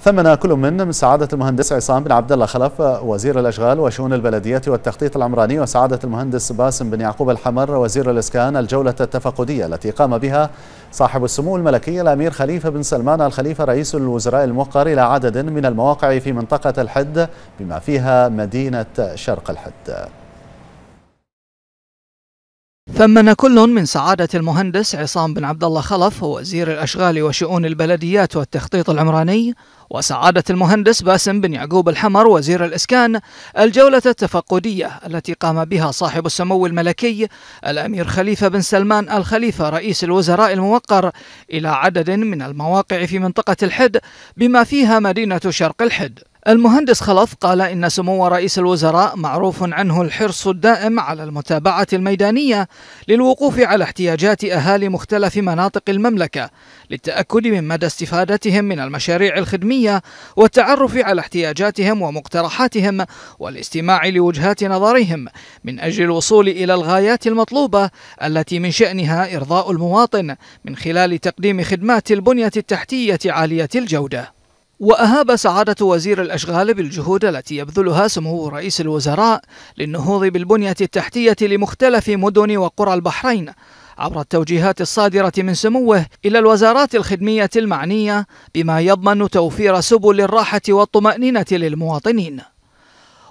ثمن كل من, من سعادة المهندس عصام بن عبد الله خلف وزير الأشغال وشؤون البلدية والتخطيط العمراني وسعادة المهندس باسم بن يعقوب الحمر وزير الإسكان الجولة التفقدية التي قام بها صاحب السمو الملكي الأمير خليفة بن سلمان الخليفة رئيس الوزراء الموقر إلى عدد من المواقع في منطقة الحد بما فيها مدينة شرق الحد ثمن كل من سعادة المهندس عصام بن عبد الله خلف وزير الأشغال وشؤون البلديات والتخطيط العمراني وسعادة المهندس باسم بن يعقوب الحمر وزير الإسكان الجولة التفقدية التي قام بها صاحب السمو الملكي الأمير خليفة بن سلمان الخليفة رئيس الوزراء الموقر إلى عدد من المواقع في منطقة الحد بما فيها مدينة شرق الحد المهندس خلف قال إن سمو رئيس الوزراء معروف عنه الحرص الدائم على المتابعة الميدانية للوقوف على احتياجات أهالي مختلف مناطق المملكة للتأكد من مدى استفادتهم من المشاريع الخدمية والتعرف على احتياجاتهم ومقترحاتهم والاستماع لوجهات نظرهم من أجل الوصول إلى الغايات المطلوبة التي من شأنها إرضاء المواطن من خلال تقديم خدمات البنية التحتية عالية الجودة وأهاب سعادة وزير الأشغال بالجهود التي يبذلها سمو رئيس الوزراء للنهوض بالبنية التحتية لمختلف مدن وقرى البحرين عبر التوجيهات الصادرة من سموه إلى الوزارات الخدمية المعنية بما يضمن توفير سبل الراحة والطمأنينة للمواطنين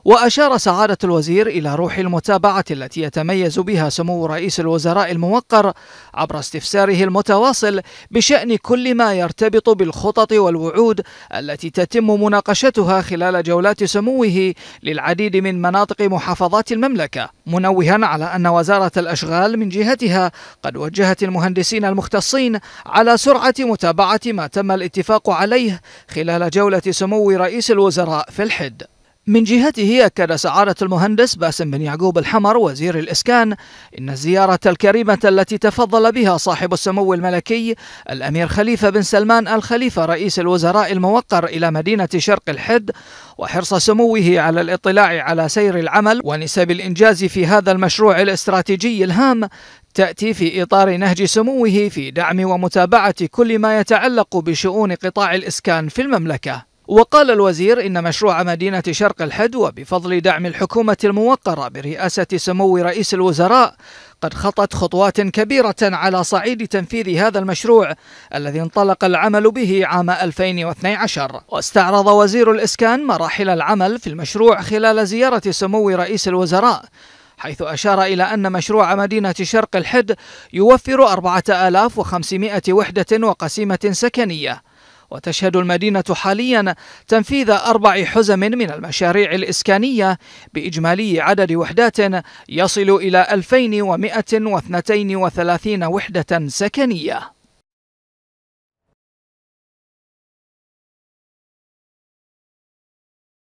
وأشار سعادة الوزير إلى روح المتابعة التي يتميز بها سمو رئيس الوزراء الموقر عبر استفساره المتواصل بشأن كل ما يرتبط بالخطط والوعود التي تتم مناقشتها خلال جولات سموه للعديد من مناطق محافظات المملكة منوها على أن وزارة الأشغال من جهتها قد وجهت المهندسين المختصين على سرعة متابعة ما تم الاتفاق عليه خلال جولة سمو رئيس الوزراء في الحد من جهته أكد سعادة المهندس باسم بن يعقوب الحمر وزير الإسكان إن الزيارة الكريمة التي تفضل بها صاحب السمو الملكي الأمير خليفة بن سلمان الخليفة رئيس الوزراء الموقر إلى مدينة شرق الحد وحرص سموه على الاطلاع على سير العمل ونسب الإنجاز في هذا المشروع الاستراتيجي الهام تأتي في إطار نهج سموه في دعم ومتابعة كل ما يتعلق بشؤون قطاع الإسكان في المملكة وقال الوزير إن مشروع مدينة شرق الحد وبفضل دعم الحكومة الموقرة برئاسة سمو رئيس الوزراء قد خطت خطوات كبيرة على صعيد تنفيذ هذا المشروع الذي انطلق العمل به عام 2012 واستعرض وزير الإسكان مراحل العمل في المشروع خلال زيارة سمو رئيس الوزراء حيث أشار إلى أن مشروع مدينة شرق الحد يوفر 4500 وحدة وقسيمة سكنية وتشهد المدينة حاليا تنفيذ أربع حزم من المشاريع الإسكانية بإجمالي عدد وحدات يصل إلى 2132 وحدة سكنية